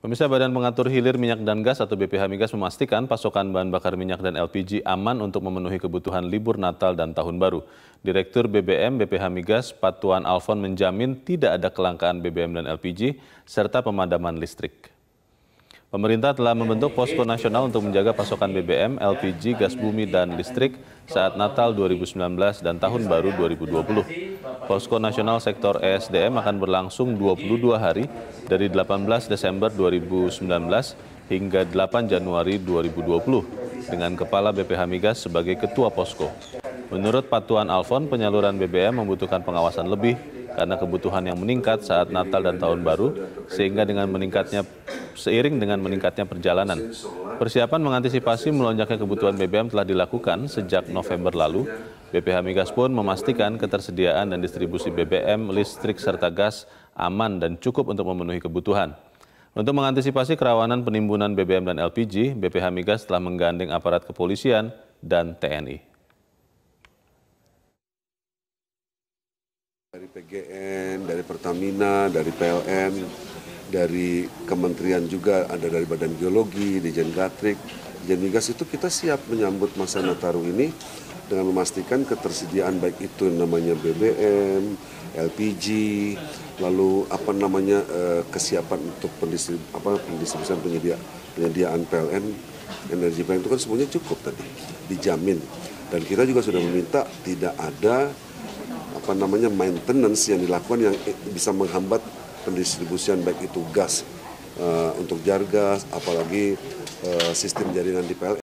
Pemirsa Badan Pengatur Hilir Minyak dan Gas atau BPH Migas memastikan pasokan bahan bakar minyak dan LPG aman untuk memenuhi kebutuhan libur Natal dan Tahun Baru. Direktur BBM BPH Migas Patuan Alfon menjamin tidak ada kelangkaan BBM dan LPG serta pemadaman listrik. Pemerintah telah membentuk posko nasional untuk menjaga pasokan BBM, LPG, gas bumi, dan listrik saat Natal 2019 dan Tahun Baru 2020. Posko nasional sektor ESDM akan berlangsung 22 hari dari 18 Desember 2019 hingga 8 Januari 2020 dengan Kepala BPH Migas sebagai Ketua Posko. Menurut Patuan Alfon, penyaluran BBM membutuhkan pengawasan lebih karena kebutuhan yang meningkat saat Natal dan Tahun Baru, sehingga dengan meningkatnya seiring dengan meningkatnya perjalanan. Persiapan mengantisipasi melonjaknya kebutuhan BBM telah dilakukan sejak November lalu. BPH Migas pun memastikan ketersediaan dan distribusi BBM, listrik, serta gas aman dan cukup untuk memenuhi kebutuhan. Untuk mengantisipasi kerawanan penimbunan BBM dan LPG, BPH Migas telah menggandeng aparat kepolisian dan TNI. dari PGN, dari Pertamina, dari PLN, dari kementerian juga ada dari Badan Geologi, Dijen Gatrik, Dijen Migas itu kita siap menyambut masa Nataru ini dengan memastikan ketersediaan baik itu namanya BBM, LPG, lalu apa namanya eh, kesiapan untuk pendistrib, apa pendistribusian penyedia, penyediaan PLN energi PLN itu kan semuanya cukup tadi dijamin dan kita juga sudah meminta tidak ada apa namanya maintenance yang dilakukan yang bisa menghambat pendistribusian baik itu gas eh, untuk jargas apalagi eh, sistem jaringan di PLN